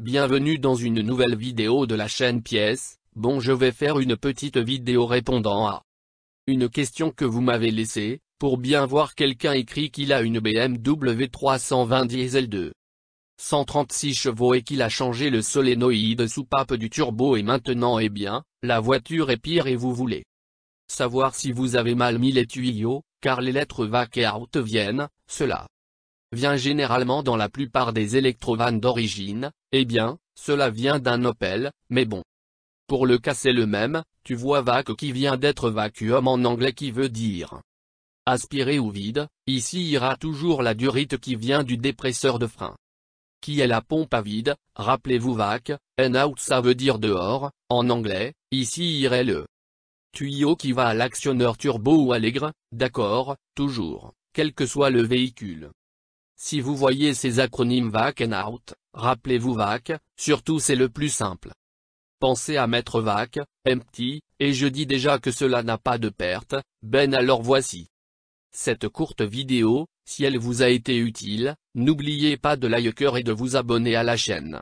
Bienvenue dans une nouvelle vidéo de la chaîne Pièce, bon je vais faire une petite vidéo répondant à une question que vous m'avez laissée, pour bien voir quelqu'un écrit qu'il a une BMW 320 diesel 2. 136 chevaux et qu'il a changé le solénoïde soupape du turbo et maintenant eh bien, la voiture est pire et vous voulez savoir si vous avez mal mis les tuyaux, car les lettres vac et out viennent, cela vient généralement dans la plupart des électrovannes d'origine, eh bien, cela vient d'un Opel, mais bon. Pour le cas c'est le même, tu vois vac qui vient d'être vacuum en anglais qui veut dire aspiré ou vide, ici ira toujours la durite qui vient du dépresseur de frein. Qui est la pompe à vide, rappelez-vous vac, en out ça veut dire dehors, en anglais, ici irait le tuyau qui va à l'actionneur turbo ou allègre, d'accord, toujours, quel que soit le véhicule. Si vous voyez ces acronymes VAC and OUT, rappelez-vous VAC, surtout c'est le plus simple. Pensez à mettre VAC, empty, et je dis déjà que cela n'a pas de perte, ben alors voici. Cette courte vidéo, si elle vous a été utile, n'oubliez pas de liker et de vous abonner à la chaîne.